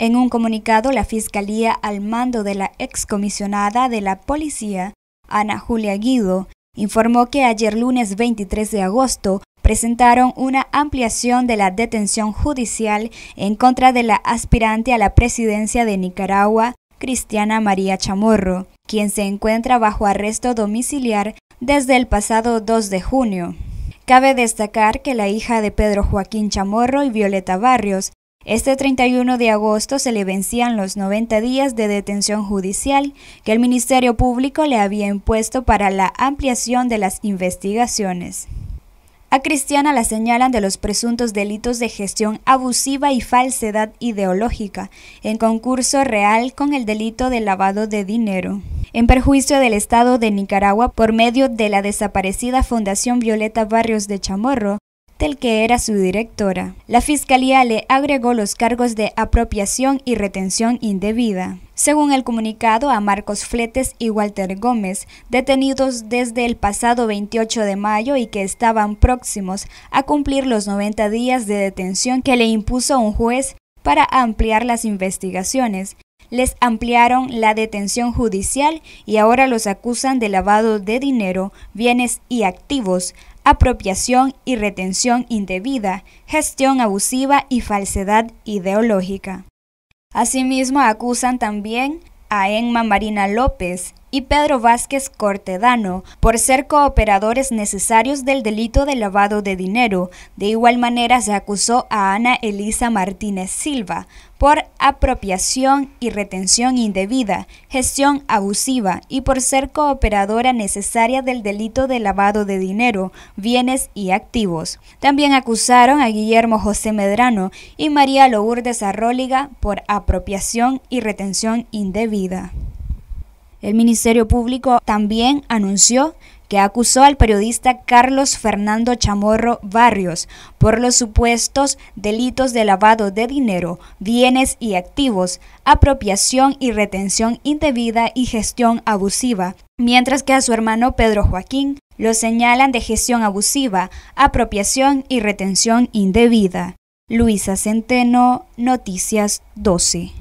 En un comunicado, la Fiscalía, al mando de la excomisionada de la Policía, Ana Julia Guido, informó que ayer lunes 23 de agosto presentaron una ampliación de la detención judicial en contra de la aspirante a la presidencia de Nicaragua, Cristiana María Chamorro, quien se encuentra bajo arresto domiciliar desde el pasado 2 de junio. Cabe destacar que la hija de Pedro Joaquín Chamorro y Violeta Barrios este 31 de agosto se le vencían los 90 días de detención judicial que el Ministerio Público le había impuesto para la ampliación de las investigaciones. A Cristiana la señalan de los presuntos delitos de gestión abusiva y falsedad ideológica, en concurso real con el delito de lavado de dinero, en perjuicio del Estado de Nicaragua por medio de la desaparecida Fundación Violeta Barrios de Chamorro, el que era su directora. La fiscalía le agregó los cargos de apropiación y retención indebida. Según el comunicado a Marcos Fletes y Walter Gómez, detenidos desde el pasado 28 de mayo y que estaban próximos a cumplir los 90 días de detención que le impuso un juez para ampliar las investigaciones, les ampliaron la detención judicial y ahora los acusan de lavado de dinero, bienes y activos, apropiación y retención indebida, gestión abusiva y falsedad ideológica. Asimismo, acusan también a Emma Marina López, y Pedro Vázquez Cortedano por ser cooperadores necesarios del delito de lavado de dinero. De igual manera se acusó a Ana Elisa Martínez Silva por apropiación y retención indebida, gestión abusiva y por ser cooperadora necesaria del delito de lavado de dinero, bienes y activos. También acusaron a Guillermo José Medrano y María Lourdes Arróliga por apropiación y retención indebida. El Ministerio Público también anunció que acusó al periodista Carlos Fernando Chamorro Barrios por los supuestos delitos de lavado de dinero, bienes y activos, apropiación y retención indebida y gestión abusiva, mientras que a su hermano Pedro Joaquín lo señalan de gestión abusiva, apropiación y retención indebida. Luisa Centeno, Noticias 12.